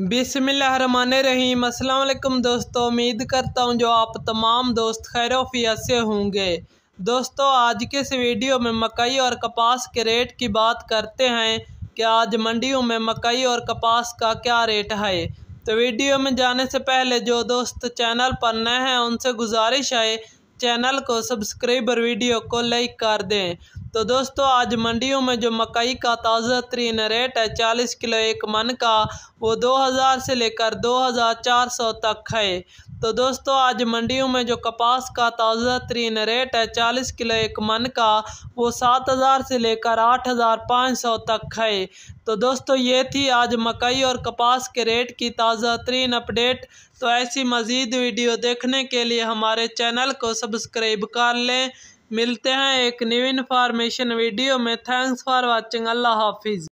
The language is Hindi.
बिसमीम अल्लाम दोस्तों उम्मीद करता हूँ जो आप तमाम दोस्त खैरोफिया से होंगे दोस्तों आज के इस वीडियो में मकई और कपास के रेट की बात करते हैं कि आज मंडियों में मकई और कपास का क्या रेट है तो वीडियो में जाने से पहले जो दोस्त चैनल पर नए हैं उनसे गुजारिश है चैनल को सब्सक्राइब और वीडियो को लाइक कर दें तो दोस्तों आज मंडियों में जो मकई का ताज़ा तरीन रेट है चालीस किलो एक मन का वो दो हज़ार से लेकर दो हज़ार चार सौ तक है तो दोस्तों आज मंडियों में जो कपास का ताज़ा तरीन रेट है चालीस किलो एक मन का वो सात हज़ार से लेकर आठ हज़ार पाँच सौ तक है तो दोस्तों ये थी आज मकई और कपास के रेट की ताज़ा तरीन अपडेट तो ऐसी मज़ीद वीडियो देखने के लिए हमारे चैनल को सब्सक्राइब कर लें मिलते हैं एक न्यू इन्फॉर्मेशन वीडियो में थैंक्स फॉर वाचिंग अल्लाह हाफिज़